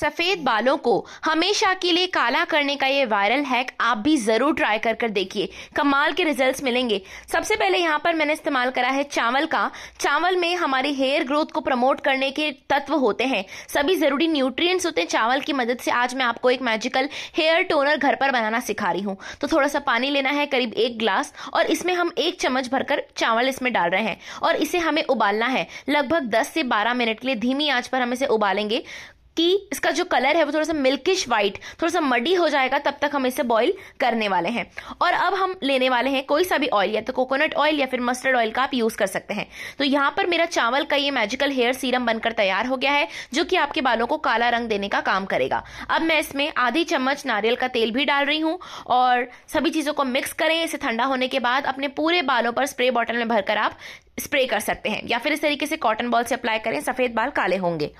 सफेद बालों को हमेशा के लिए काला करने का ये वायरल हैक आप भी जरूर ट्राई कर कर देखिए कमाल के रिजल्ट्स मिलेंगे सबसे पहले यहाँ पर मैंने इस्तेमाल करा है चावल का चावल में हमारी हेयर ग्रोथ को प्रमोट करने के तत्व होते हैं सभी जरूरी न्यूट्रिएंट्स होते हैं चावल की मदद से आज मैं आपको एक मैजिकल हेयर टोनर घर पर बनाना सिखा रही हूँ तो थोड़ा सा पानी लेना है करीब एक ग्लास और इसमें हम एक चम्मच भरकर चावल इसमें डाल रहे हैं और इसे हमें उबालना है लगभग दस से बारह मिनट के लिए धीमी आंच पर हम इसे उबालेंगे कि इसका जो कलर है वो थोड़ा सा मिल्किश वाइट थोड़ा सा मडी हो जाएगा तब तक हम इसे बॉईल करने वाले हैं और अब हम लेने वाले हैं कोई सा भी ऑयल या तो कोकोनट ऑयल या फिर मस्टर्ड ऑयल का आप यूज़ कर सकते हैं तो यहां पर मेरा चावल का ये मैजिकल हेयर सीरम बनकर तैयार हो गया है जो कि आपके बालों को काला रंग देने का काम करेगा अब मैं इसमें आधी चम्मच नारियल का तेल भी डाल रही हूं और सभी चीज़ों को मिक्स करें इसे ठंडा होने के बाद अपने पूरे बालों पर स्प्रे बॉटल में भरकर आप स्प्रे कर सकते हैं या फिर इस तरीके से कॉटन बॉल से अप्लाई करें सफ़ेद बाल काले होंगे